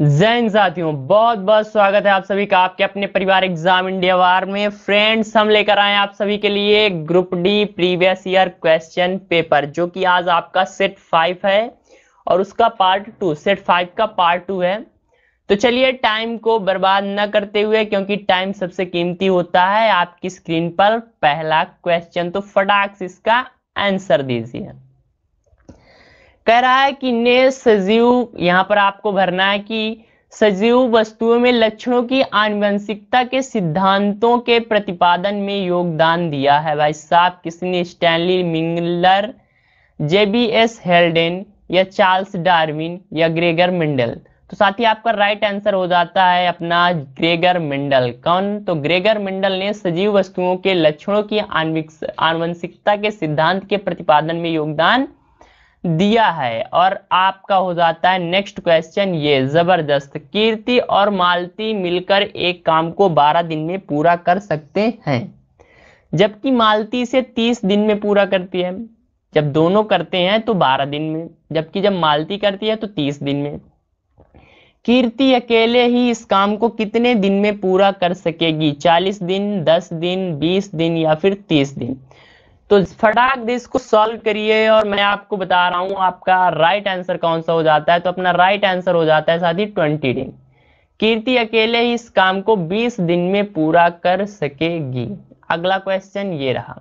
जैन साथियों बहुत बहुत स्वागत है आप सभी का आपके अपने परिवार एग्जाम इंडिया वार में फ्रेंड्स हम लेकर आए आप सभी के लिए group D previous year question paper जो कि आज आपका सेट फाइव है और उसका पार्ट टू सेट फाइव का पार्ट टू है तो चलिए टाइम को बर्बाद न करते हुए क्योंकि टाइम सबसे कीमती होता है आपकी स्क्रीन पर पहला क्वेश्चन तो फटाक्स इसका आंसर दीजिए कह रहा है कि ने सजीव यहाँ पर आपको भरना है कि सजीव वस्तुओं में लक्षणों की आनुवंशिकता के सिद्धांतों के प्रतिपादन में योगदान दिया है भाई साहब किसने स्टैनली मिंगलर जेबीएस हेल्डेन या चार्ल्स डार्विन या ग्रेगर मिंडल तो साथ ही आपका राइट आंसर हो जाता है अपना ग्रेगर मिंडल कौन तो ग्रेगर मिंडल ने सजीव वस्तुओं के लक्षणों की आनुवंशिकता के सिद्धांत के प्रतिपादन में योगदान दिया है और आपका हो जाता है नेक्स्ट क्वेश्चन ये जबरदस्त कीर्ति और मालती मिलकर एक काम को 12 दिन में पूरा कर सकते हैं जबकि मालती से 30 दिन में पूरा करती है जब दोनों करते हैं तो 12 दिन में जबकि जब मालती करती है तो 30 दिन में कीर्ति अकेले ही इस काम को कितने दिन में पूरा कर सकेगी 40 दिन 10 दिन 20 दिन या फिर 30 दिन तो फटाक दे इसको सॉल्व करिए और मैं आपको बता रहा हूं आपका राइट आंसर कौन सा हो जाता है तो अपना राइट आंसर हो जाता है साथ ही ट्वेंटी दिन कीर्ति अकेले ही इस काम को 20 दिन में पूरा कर सकेगी अगला क्वेश्चन ये रहा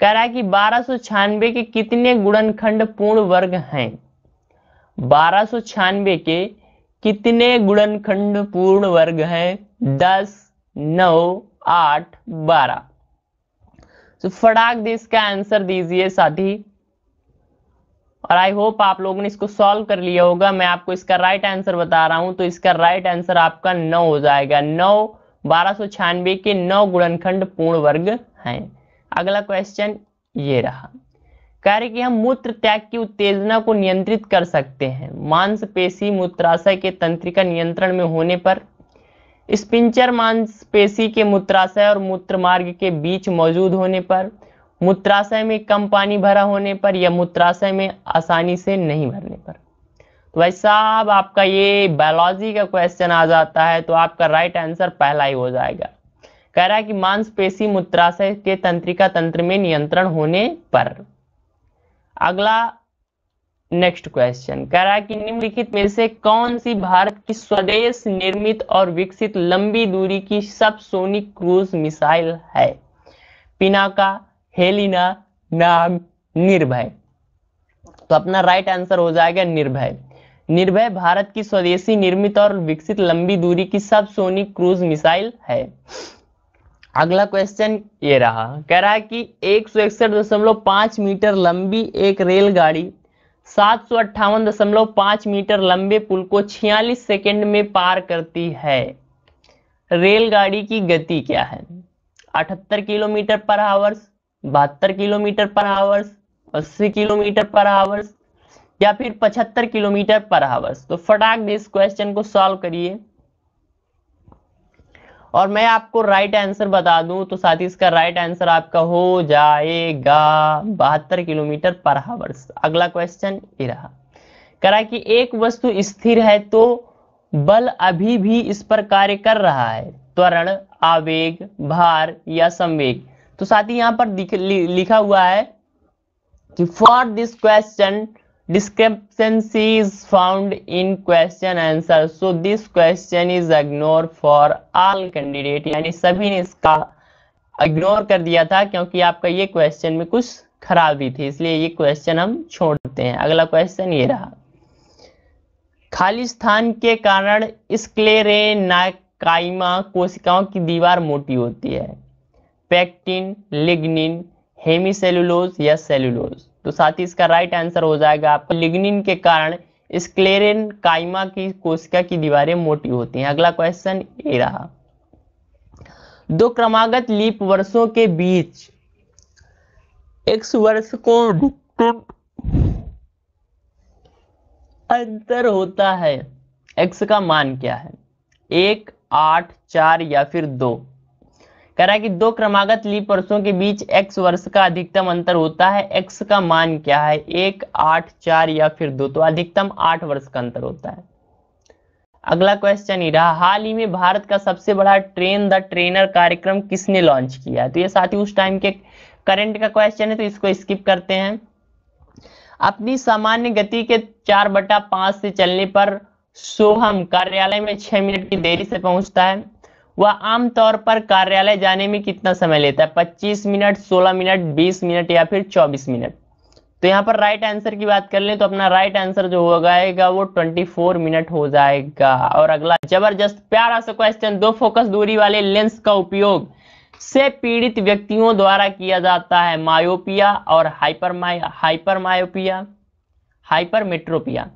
कह रहा है कि बारह के कितने गुणनखंड पूर्ण वर्ग हैं बारह के कितने गुणनखंड पूर्ण वर्ग हैं दस नौ आठ बारह सो फटाक दे इसका आंसर दीजिए साथी और आई होप आप लोगों ने इसको सॉल्व कर लिया होगा मैं आपको इसका राइट right आंसर बता रहा हूं तो इसका राइट right आंसर आपका नौ हो जाएगा नौ बारह के नौ गुणनखंड पूर्ण वर्ग हैं अगला क्वेश्चन ये रहा कह रहे कि हम मूत्र त्याग की उत्तेजना को नियंत्रित कर सकते हैं मांसपेशी मूत्राशय के तंत्रिका नियंत्रण में होने पर स्पिंचर मांसपेशी के मूत्राशय और मूत्र मार्ग के बीच मौजूद होने पर मूत्राशय में कम पानी भरा होने पर या मूत्राशय में आसानी से नहीं भरने पर तो भाई साहब आपका ये बायोलॉजी का क्वेश्चन आ जाता है तो आपका राइट आंसर पहला ही हो जाएगा कह रहा है कि मांसपेशी मूत्राशय के तंत्रिका तंत्र में नियंत्रण होने पर अगला नेक्स्ट क्वेश्चन कह रहा है कि निम्नलिखित में से कौन सी भारत की स्वदेश निर्मित और विकसित लंबी दूरी की सबसोनिक क्रूज मिसाइल है पिनाका हेलिना नाग निर्भय तो अपना राइट आंसर हो जाएगा निर्भय निर्भय भारत की स्वदेशी निर्मित और विकसित लंबी दूरी की सबसोनिक क्रूज मिसाइल है अगला क्वेश्चन ये रहा कह रहा है कि एक मीटर लंबी एक रेलगाड़ी सात सौ अट्ठावन दशमलव पांच मीटर लंबे पुल को 46 सेकंड में पार करती है रेलगाड़ी की गति क्या है 78 किलोमीटर पर आवर्स बहत्तर किलोमीटर पर आवर्स 80 किलोमीटर पर आवर्स या फिर 75 किलोमीटर पर आवर्स तो फटाक दे इस क्वेश्चन को सॉल्व करिए और मैं आपको राइट आंसर बता दूं तो साथ ही इसका राइट आंसर आपका हो जाएगा बहत्तर किलोमीटर पर हावर्स अगला क्वेश्चन ये रहा करा कि एक वस्तु स्थिर है तो बल अभी भी इस पर कार्य कर रहा है त्वरण आवेग भार या संवेग तो साथ ही यहाँ पर लिखा हुआ है कि for this question discrepancy is found in question answer so this question is ignored for all candidate यानी सभी ने इसका इग्नोर कर दिया था क्योंकि आपका ये क्वेश्चन में कुछ खराबी थी इसलिए ये क्वेश्चन हम छोड़ते हैं अगला क्वेश्चन ये रहा खालिस्तान के कारण स्क्लेरे नाकाइमा कोशिकाओं की दीवार मोटी होती है पेक्टिन लिग्निन हेमीसेलुलोज या सेलुलोज तो साथ ही इसका राइट आंसर हो जाएगा आपका लिग्निन के कारण स्क्लेरिन काइमा की कोशिका की दीवारें मोटी होती हैं अगला क्वेश्चन ये रहा दो क्रमागत लीप वर्षों के बीच एक्स वर्ष को अंतर होता है एक्स का मान क्या है एक आठ चार या फिर दो कह रहा है कि दो क्रमागत लीप वर्षों के बीच एक्स वर्ष का अधिकतम अंतर होता है एक्स का मान क्या है एक आठ चार या फिर दो तो अधिकतम आठ वर्ष का अंतर होता है अगला क्वेश्चन ही रहा हाल ही में भारत का सबसे बड़ा ट्रेन द ट्रेनर कार्यक्रम किसने लॉन्च किया है तो ये साथ ही उस टाइम के करंट का क्वेश्चन है तो इसको स्किप करते हैं अपनी सामान्य गति के चार बटा पांच से चलने पर सोहम कार्यालय में छह मिनट की देरी से पहुंचता है वह आमतौर पर कार्यालय जाने में कितना समय लेता है 25 मिनट 16 मिनट 20 मिनट या फिर 24 मिनट तो यहाँ पर राइट आंसर की बात कर ले तो अपना राइट आंसर जो होगा वो 24 मिनट हो जाएगा और अगला जबरदस्त प्यारा सा क्वेश्चन दो फोकस दूरी वाले लेंस का उपयोग से पीड़ित व्यक्तियों द्वारा किया जाता है मायोपिया और hyper my hyper myopia hypermetropia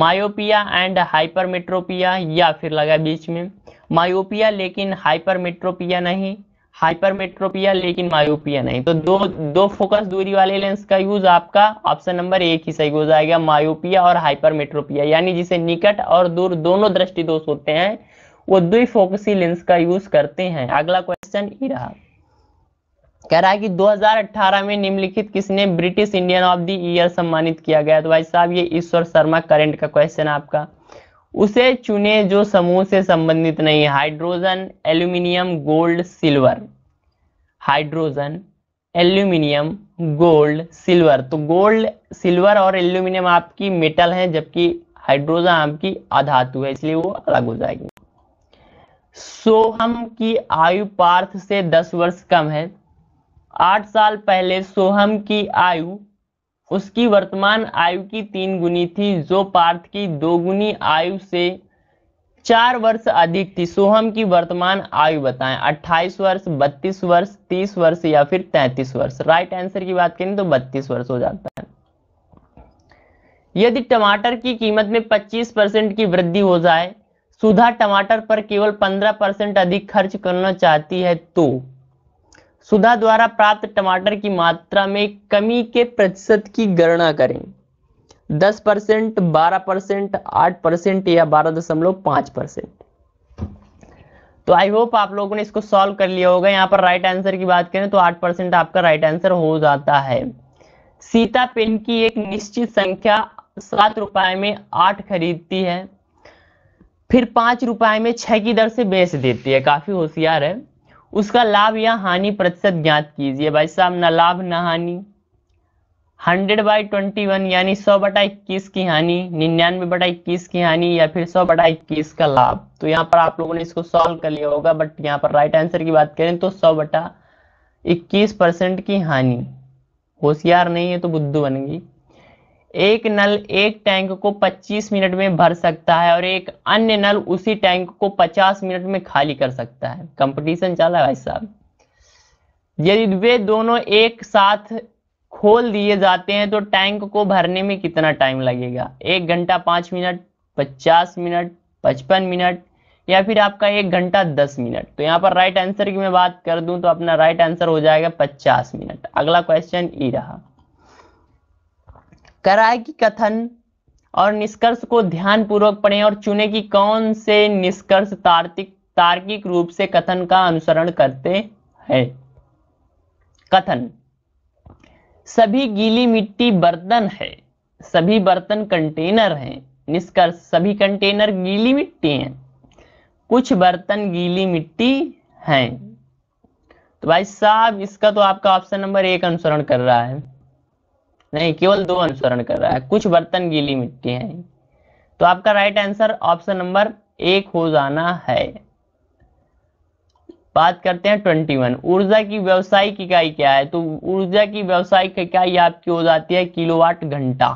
myopia and hypermetropia या फिर लगा बीच में मायोपिया लेकिन हाइपरमेट्रोपिया नहीं हाइपरमेट्रोपिया लेकिन मायोपिया नहीं तो दो दो फोकस दूरी वाले लेंस का यूज आपका ऑप्शन नंबर एक ही सही हो जाएगा मायोपिया और हाइपरमेट्रोपिया यानी जिसे निकट और दूर दोनों दृष्टि दोष होते हैं वो दुई फोकसी लेंस का यूज करते हैं अगला क्वेश्चन ही रहा कह रहा है कि 2018 में निम्नलिखित किसने British Indian of the year सम्मानित किया गया तो भाई साहब ये ईश्वर शर्मा करंट का क्वेश्चन आपका उसे चुने जो समूह से संबंधित नहीं है hydrogen aluminium gold silver hydrogen aluminium gold silver तो गोल्ड सिल्वर और एल्यूमिनियम आपकी मेटल है जबकि हाइड्रोजन आपकी अधातु है इसलिए वो अलग हो जाएगी सोहम की आयु पार्थ से 10 वर्ष कम है आठ साल पहले सोहम की आयु उसकी वर्तमान आयु की तीन गुनी थी जो पार्थ की दोगुनी आयु से चार वर्ष अधिक थी सोहम की वर्तमान आयु बताएं 28 वर्ष 32 वर्ष 30 वर्ष या फिर 33 वर्ष राइट आंसर की बात करें तो 32 वर्ष हो जाता है यदि टमाटर की कीमत में 25 परसेंट की वृद्धि हो जाए सुधा टमाटर पर केवल 15 परसेंट अधिक खर्च करना चाहती है तो सुधा द्वारा प्राप्त टमाटर की मात्रा में कमी के प्रतिशत की गणना करें 10 परसेंट बारह परसेंट आठ परसेंट या बारह दशमलव पांच परसेंट तो आई होप आप लोगों ने इसको सॉल्व कर लिया होगा यहाँ पर राइट आंसर की बात करें तो आठ परसेंट आपका राइट आंसर हो जाता है सीता पेन की एक निश्चित संख्या सात रुपए में आठ खरीदती है फिर पांच रुपए में छह की दर से बेच देती है काफी होशियार है उसका लाभ या हानि प्रतिशत ज्ञात कीजिए भाई साहब ना लाभ ना हानि हंड्रेड बाई ट्वेंटी वन यानी सौ बटा इक्कीस की हानि निन्यानवे बटा इक्कीस की हानि या फिर सौ बटा इक्कीस का लाभ तो यहाँ पर आप लोगों ने इसको सॉल्व कर लिया होगा बट यहाँ पर राइट आंसर की बात करें तो सौ बटा इक्कीस परसेंट की हानि होशियार नहीं है तो बुद्धू बनेगी एक नल एक टैंक को 25 मिनट में भर सकता है और एक अन्य नल उसी टैंक को 50 मिनट में खाली कर सकता है कंपटीशन चल रहा है भाई साहब यदि वे दोनों एक साथ खोल दिए जाते हैं तो टैंक को भरने में कितना टाइम लगेगा एक घंटा पांच मिनट पचास मिनट पचपन मिनट या फिर आपका एक घंटा दस मिनट तो यहाँ पर राइट आंसर की मैं बात कर दूं तो अपना राइट आंसर हो जाएगा पचास मिनट अगला क्वेश्चन ई रहा कराए की कथन और निष्कर्ष को ध्यान पूर्वक पढ़े और चुने कि कौन से निष्कर्ष तार्किक तार्किक रूप से कथन का अनुसरण करते हैं कथन सभी गीली मिट्टी बर्तन है सभी बर्तन कंटेनर हैं निष्कर्ष सभी कंटेनर गीली मिट्टी हैं कुछ बर्तन गीली मिट्टी हैं तो भाई साहब इसका तो आपका ऑप्शन नंबर एक अनुसरण कर रहा है नहीं केवल दो अनुसरण कर रहा है कुछ बर्तन गीली मिट्टी है तो आपका राइट आंसर ऑप्शन नंबर एक हो जाना है बात करते हैं ट्वेंटी वन ऊर्जा की व्यवसायिक इकाई क्या है तो ऊर्जा की व्यवसायिक इकाई आपकी हो जाती है किलोवाट घंटा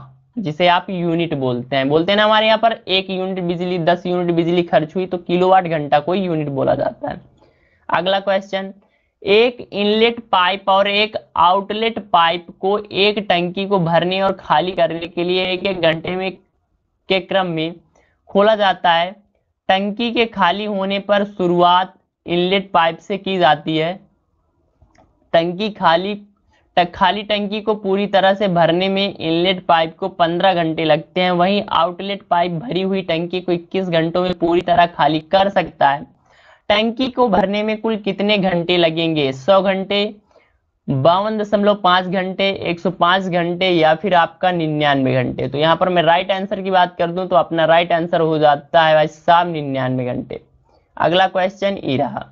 जिसे आप यूनिट बोलते हैं बोलते हैं ना हमारे यहाँ पर एक यूनिट बिजली दस यूनिट बिजली खर्च हुई तो किलोवाट घंटा को यूनिट बोला जाता है अगला क्वेश्चन एक इनलेट पाइप और एक आउटलेट पाइप को एक टंकी को भरने और खाली करने के लिए एक एक घंटे में के क्रम में खोला जाता है टंकी के खाली होने पर शुरुआत इनलेट पाइप से की जाती है टंकी खाली तक खाली टंकी को पूरी तरह से भरने में इनलेट पाइप को 15 घंटे लगते हैं वहीं आउटलेट पाइप भरी हुई टंकी को 21 घंटों में पूरी तरह खाली कर सकता है टंकी को भरने में कुल कितने घंटे लगेंगे सौ घंटे बावन दशमलव पांच घंटे एक सौ पांच घंटे या फिर आपका निन्यानवे घंटे तो यहां पर मैं राइट आंसर की बात कर दूं तो अपना राइट आंसर हो जाता है भाई साहब निन्यानवे घंटे अगला क्वेश्चन ये रहा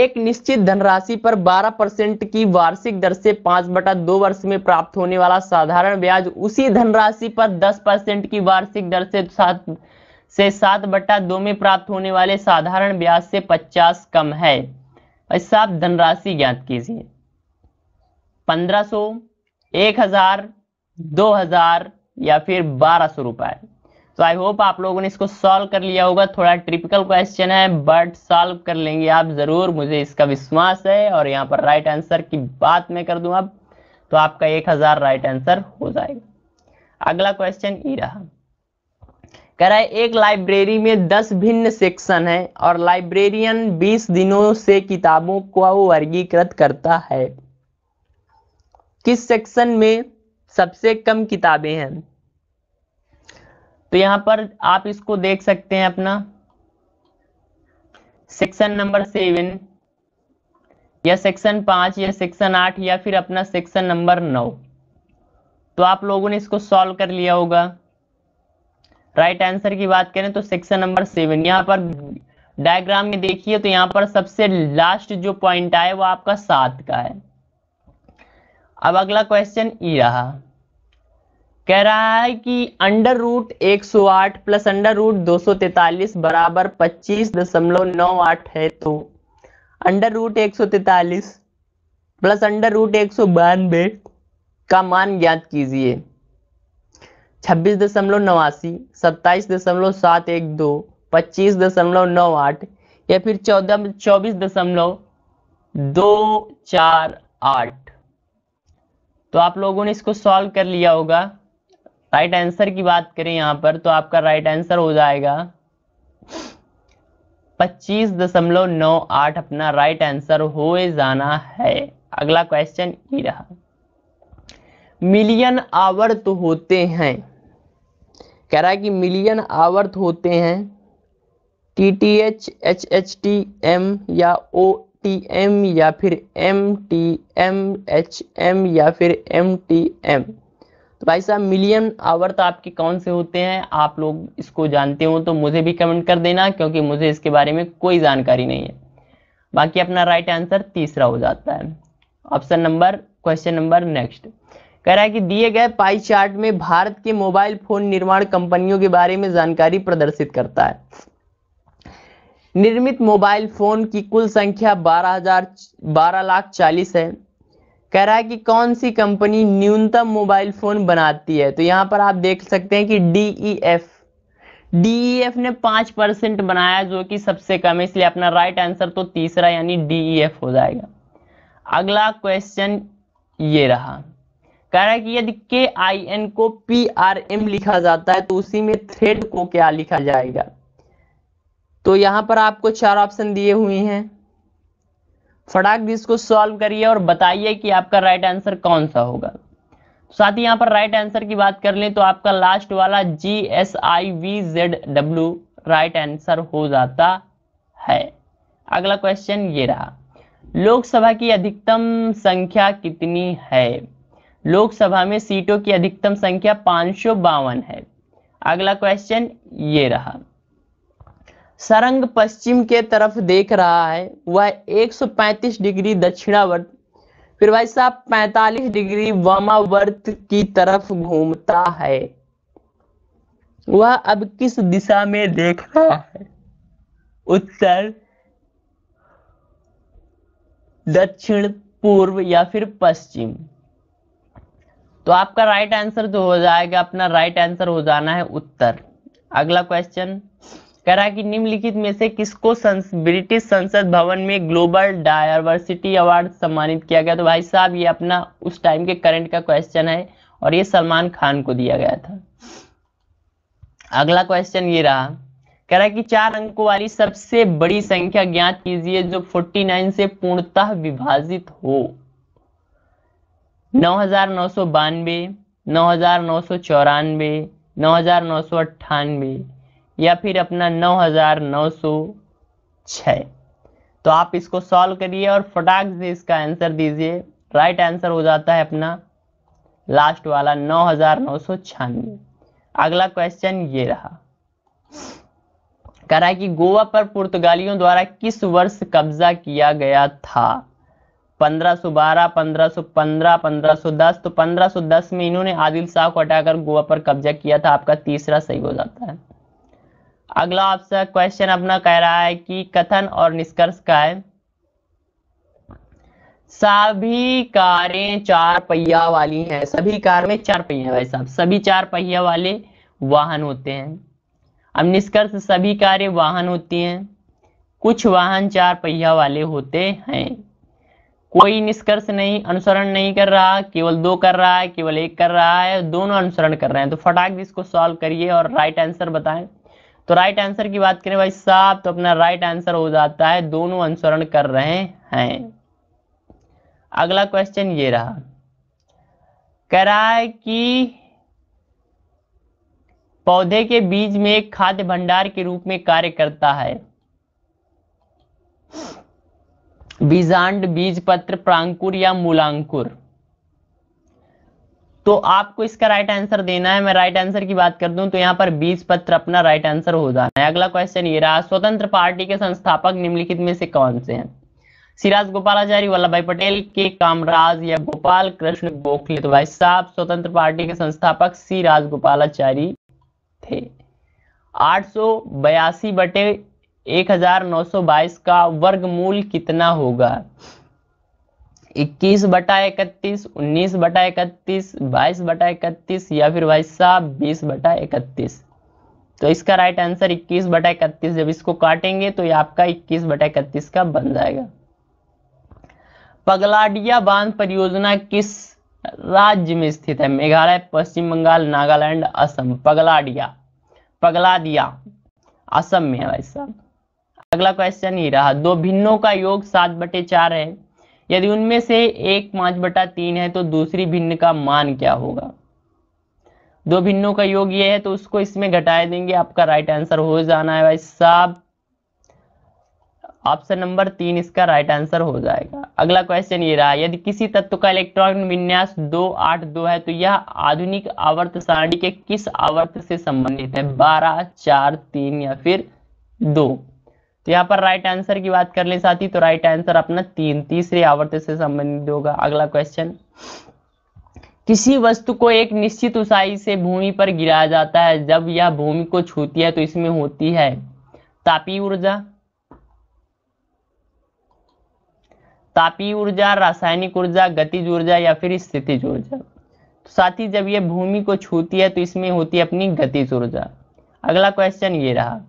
एक निश्चित धनराशि पर 12 परसेंट की वार्षिक दर से पांच बटा दो वर्ष में प्राप्त होने वाला साधारण ब्याज उसी धनराशि पर 10 परसेंट की वार्षिक दर से सात से सात बट्टा दो में प्राप्त होने वाले साधारण ब्याज से पचास कम है ऐसा आप धनराशि ज्ञात कीजिए पंद्रह सो एक हजार दो हजार या फिर बारह सौ रुपए तो आई होप आप लोगों ने इसको सॉल्व कर लिया होगा थोड़ा ट्रिपिकल क्वेश्चन है बट सॉल्व कर लेंगे आप जरूर मुझे इसका विश्वास है और यहाँ पर राइट आंसर की बात मैं कर दूं अब तो आपका एक हजार राइट आंसर हो जाएगा अगला क्वेश्चन ई रहा कह रहा है एक लाइब्रेरी में दस भिन्न सेक्शन है और लाइब्रेरियन बीस दिनों से किताबों को वर्गीकृत करता है किस सेक्शन में सबसे कम किताबें हैं तो यहां पर आप इसको देख सकते हैं अपना सेक्शन नंबर सेवन या सेक्शन पांच या सेक्शन आठ या फिर अपना सेक्शन नंबर नौ तो आप लोगों ने इसको सॉल्व कर लिया होगा राइट आंसर की बात करें तो सेक्शन नंबर सेवन यहाँ पर डायग्राम में देखिए तो यहाँ पर सबसे लास्ट जो पॉइंट आए वो आपका सात का है अब अगला क्वेश्चन ये रहा कह रहा है कि अंडर रूट एक सौ आठ प्लस अंडर रूट दो सौ तैतालीस बराबर पच्चीस दशमलव नौ आठ है तो अंडर रूट एक सौ तैतालीस प्लस अंडर रूट एक सौ बानवे का मान ज्ञात कीजिए छब्बीस दशमलव नवासी सत्ताईस दशमलव सात एक दो पच्चीस दशमलव नौ आठ या फिर चौदह चौबीस दशमलव दो चार आठ तो आप लोगों ने इसको सॉल्व कर लिया होगा राइट आंसर की बात करें यहां पर तो आपका राइट आंसर हो जाएगा पच्चीस दशमलव नौ आठ अपना राइट आंसर हो जाना है अगला क्वेश्चन ये रहा मिलियन आवर्त तो होते हैं कह रहा है कि मिलियन आवर्त होते हैं T T H H H T M या ओ टी एम या फिर M T M H M या फिर एम टी एम तो भाई साहब मिलियन आवर्त आपके कौन से होते हैं आप लोग इसको जानते हो तो मुझे भी कमेंट कर देना क्योंकि मुझे इसके बारे में कोई जानकारी नहीं है बाकी अपना राइट आंसर तीसरा हो जाता है option number question number next कह रहा है कि दिए गए पाई चार्ट में भारत के मोबाइल फोन निर्माण कंपनियों के बारे में जानकारी प्रदर्शित करता है निर्मित मोबाइल फोन की कुल संख्या बारह हजार बारह लाख चालीस है कह रहा है कि कौन सी कंपनी न्यूनतम मोबाइल फोन बनाती है तो यहाँ पर आप देख सकते हैं कि डी एफ डी एफ ने पांच परसेंट बनाया जो कि सबसे कम है इसलिए अपना राइट आंसर तो तीसरा यानी डी एफ e हो जाएगा अगला क्वेश्चन ये रहा कह रहा है कि यदि के आई एन को पी आर एम लिखा जाता है तो उसी में थ्रेड को क्या लिखा जाएगा तो यहां पर आपको चार ऑप्शन दिए हुए हैं फटाक इसको सॉल्व करिए और बताइए कि आपका राइट आंसर कौन सा होगा साथ ही यहां पर राइट आंसर की बात कर लें तो आपका लास्ट वाला G S I V Z W right answer हो जाता है अगला क्वेश्चन ये रहा लोकसभा की अधिकतम संख्या कितनी है लोकसभा में सीटों की अधिकतम संख्या पांच है अगला क्वेश्चन ये रहा सरंग पश्चिम के तरफ देख रहा है वह 135 डिग्री दक्षिणावर्त फिर भाई साहब 45 डिग्री वामावर्त की तरफ घूमता है वह अब किस दिशा में देख रहा है उत्तर दक्षिण पूर्व या फिर पश्चिम तो आपका राइट आंसर जो हो जाएगा अपना राइट आंसर हो जाना है उत्तर अगला क्वेश्चन कह रहा है कि निम्नलिखित में से किसको संस, ब्रिटिश संसद भवन में ग्लोबल डायवर्सिटी अवार्ड सम्मानित किया गया तो भाई साहब ये अपना उस टाइम के करंट का क्वेश्चन है और ये सलमान खान को दिया गया था अगला क्वेश्चन ये रहा कह रहा है कि चार अंकों वाली सबसे बड़ी संख्या ज्ञात कीजिए जो 49 से पूर्णतः विभाजित हो नौ हजार नौ सौ बानवे नौ हजार नौ सौ चौरानवे नौ हजार नौ सौ अट्ठानवे या फिर अपना नौ हजार नौ सौ तो आप इसको सॉल्व करिए और फटाक से इसका आंसर दीजिए राइट आंसर हो जाता है अपना लास्ट वाला नौ हजार नौ सौ छियानवे अगला क्वेश्चन ये रहा कह रहा है कि गोवा पर पुर्तगालियों द्वारा किस वर्ष कब्जा किया गया था पंद्रह सो बारह पंद्रह सो पंद्रह पंद्रह सो दस तो पंद्रह सो दस में इन्होंने आदिल शाह को हटाकर गोवा पर कब्जा किया था आपका तीसरा सही हो जाता है अगला आपसे क्वेश्चन अपना कह रहा है कि कथन और निष्कर्ष का है सभी कारें चार पहिया वाली हैं सभी कार में चार पहिया भाई साहब सभी चार पहिया वाले वाहन होते हैं अब निष्कर्ष सभी कारें वाहन होती हैं कुछ वाहन चार पहिया वाले होते हैं कोई निष्कर्ष नहीं अनुसरण नहीं कर रहा केवल दो कर रहा है केवल एक कर रहा है दोनों अनुसरण कर रहे हैं तो फटाक इसको सॉल्व करिए और राइट आंसर बताएं तो राइट आंसर की बात करें भाई साहब तो अपना राइट आंसर हो जाता है दोनों अनुसरण कर रहे हैं अगला क्वेश्चन ये रहा कह रहा है कि पौधे के बीज में खाद्य भंडार के रूप में कार्य करता है बीजांड बीज पत्र प्रांकुर या मूलांकुर तो आपको इसका राइट आंसर देना है मैं राइट आंसर की बात कर दूं तो यहाँ पर बीज पत्र अपना राइट आंसर हो जाना है अगला क्वेश्चन ये रहा स्वतंत्र पार्टी के संस्थापक निम्नलिखित में से कौन से हैं सिराज गोपालाचारी वल्लभ भाई पटेल के कामराज या गोपाल कृष्ण गोखले तो भाई साहब स्वतंत्र पार्टी के संस्थापक सिराज गोपालाचारी थे आठ बटे 1922 का वर्गमूल कितना होगा 21 बटा इकतीस उन्नीस बटा इकतीस बाईस बटा इकतीस या फिर भाई साहब बीस बटा इकतीस तो इसका राइट आंसर 21 बटा इकतीस जब इसको काटेंगे तो ये आपका 21 बटा इकतीस का बन जाएगा पगलाडिया बांध परियोजना किस राज्य में स्थित है मेघालय पश्चिम बंगाल नागालैंड असम पगलाडिया पगलादिया असम में है भाई साहब अगला क्वेश्चन ही रहा दो भिन्नों का योग सात बटे चार है यदि उनमें से एक पांच बटा तीन है तो दूसरी भिन्न का मान क्या होगा दो भिन्नों का योग ये है तो उसको इसमें घटाए देंगे आपका राइट आंसर हो जाना है भाई साहब ऑप्शन नंबर तीन इसका राइट आंसर हो जाएगा अगला क्वेश्चन ये रहा यदि किसी तत्व का इलेक्ट्रॉन विन्यास दो आठ दो है तो यह आधुनिक आवर्त सारणी के किस आवर्त से संबंधित है बारह चार तीन या फिर दो तो यहाँ पर राइट आंसर की बात कर ले साथी तो राइट आंसर अपना तीन तीसरे आवर्त से संबंधित होगा अगला क्वेश्चन किसी वस्तु को एक निश्चित ऊंचाई से भूमि पर गिराया जाता है जब यह भूमि को छूती है तो इसमें होती है तापी ऊर्जा तापी ऊर्जा रासायनिक ऊर्जा गतिज ऊर्जा या फिर स्थितिज ऊर्जा तो साथ ही जब यह भूमि को छूती है तो इसमें होती है अपनी गतिज ऊर्जा अगला क्वेश्चन ये रहा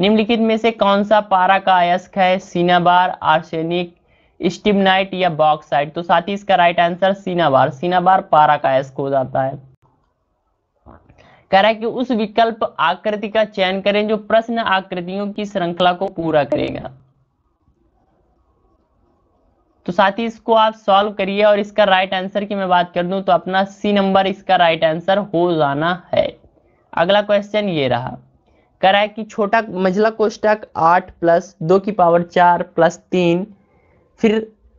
निम्नलिखित में से कौन सा पारा का अयस्क है सीनाबार आर्सेनिक स्टिमनाइट या बॉक्साइट तो साथ ही इसका राइट आंसर सीनाबार सीनाबार पारा का अयस्क हो जाता है कह रहा है कि उस विकल्प आकृति का चयन करें जो प्रश्न आकृतियों की श्रृंखला को पूरा करेगा तो साथ ही इसको आप सॉल्व करिए और इसका राइट आंसर की मैं बात कर दूं तो अपना सी नंबर इसका राइट आंसर हो जाना है अगला क्वेश्चन ये रहा कह रहा है कि छोटा मंझला कोष्टक आठ प्लस दो की पावर चार प्लस तीन फिर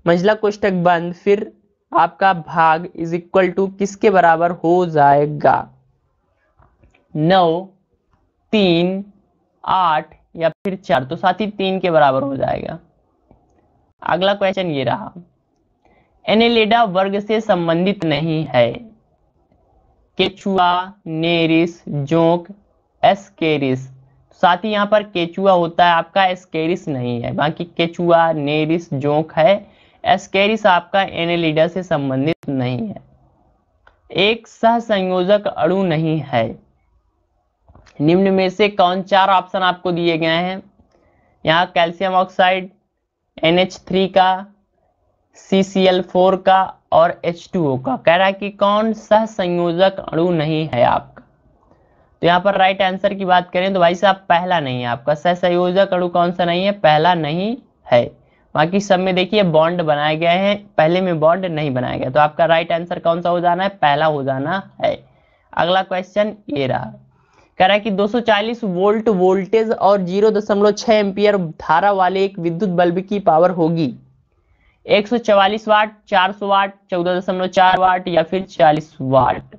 मंझला कोष्टक बंद फिर आपका भाग इज इक्वल टू किसके बराबर हो जाएगा नौ तीन आठ या फिर चार तो साथ ही तीन के बराबर हो जाएगा अगला क्वेश्चन ये रहा एनेलेडा वर्ग से संबंधित नहीं है केचुआ नेरिस जोंक एस्केरिस साथ ही यहाँ पर केचुआ होता है आपका एस्केरिस नहीं है बाकी केचुआ नेरिस जोंक है एस्केरिस आपका एनेलिडा से संबंधित नहीं है एक सह संयोजक अणु नहीं है निम्न में से कौन चार ऑप्शन आपको दिए गए हैं यहाँ कैल्शियम ऑक्साइड NH3 का CCl4 का और H2O का कह रहा है कि कौन सह संयोजक अणु नहीं है आपका तो यहाँ पर राइट आंसर की बात करें तो भाई साहब पहला नहीं है आपका संयोजक अणु कौन सा नहीं है पहला नहीं है बाकी सब में देखिए बॉन्ड बनाए गए हैं पहले में बॉन्ड नहीं बनाया गया तो आपका राइट आंसर कौन सा हो जाना है पहला हो जाना है अगला क्वेश्चन ये रहा कह रहा है कि 240 वोल्ट वोल्टेज और 0.6 एम्पियर धारा वाले एक विद्युत बल्ब की पावर होगी 144 वाट 400 वाट 14.4 वाट या फिर 40 वाट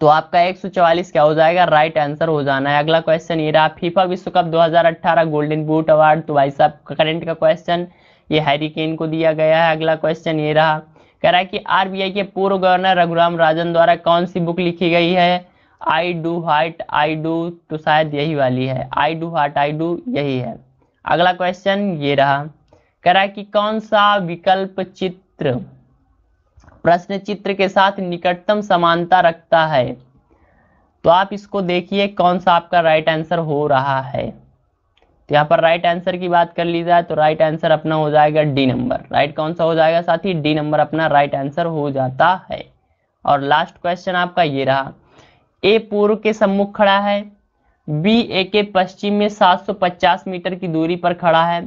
तो आपका 144 क्या हो जाएगा राइट आंसर हो जाना है अगला क्वेश्चन ये रहा फीफा विश्व कप 2018 गोल्डन बूट अवार्ड तो भाई साहब करंट का क्वेश्चन ये केन को दिया गया है अगला क्वेश्चन ये रहा कह रहा है कि आरबीआई के पूर्व गवर्नर रघुराम राजन द्वारा कौन सी बुक लिखी गई है I do heart I do तो शायद यही वाली है I do heart I do यही है अगला क्वेश्चन ये रहा कह रहा है कि कौन सा विकल्प चित्र प्रश्न चित्र के साथ निकटतम समानता रखता है तो आप इसको देखिए कौन सा आपका राइट आंसर हो रहा है तो यहाँ पर राइट आंसर की बात कर ली जाए तो राइट आंसर अपना हो जाएगा डी नंबर राइट कौन सा हो जाएगा साथ ही डी नंबर अपना राइट आंसर हो जाता है और लास्ट क्वेश्चन आपका ये रहा ए पूर्व के सम्मुख खड़ा है बी ए के पश्चिम में 750 मीटर की दूरी पर खड़ा है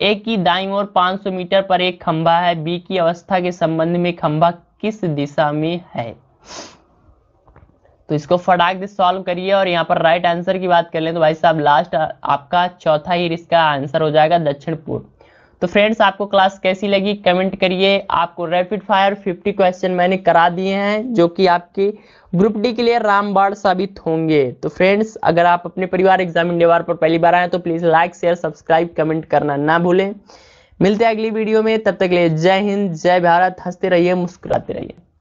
ए की दाई ओर 500 मीटर पर एक खंभा है बी की अवस्था के संबंध में खंभा किस दिशा में है तो इसको फटाक से सॉल्व करिए और यहाँ पर राइट आंसर की बात कर लें तो भाई साहब लास्ट आपका चौथा ही इसका आंसर हो जाएगा दक्षिण पूर्व तो फ्रेंड्स आपको क्लास कैसी लगी कमेंट करिए आपको रैपिड फायर 50 क्वेश्चन मैंने करा दिए हैं जो कि आपके ग्रुप डी के लिए रामबाण साबित होंगे तो फ्रेंड्स अगर आप अपने परिवार एग्जाम दीवार पर पहली बार आए तो please like share subscribe comment करना ना भूलें मिलते हैं अगली वीडियो में तब तक लिए जय हिंद जय भारत हंसते रहिए मुस्कुराते रहिए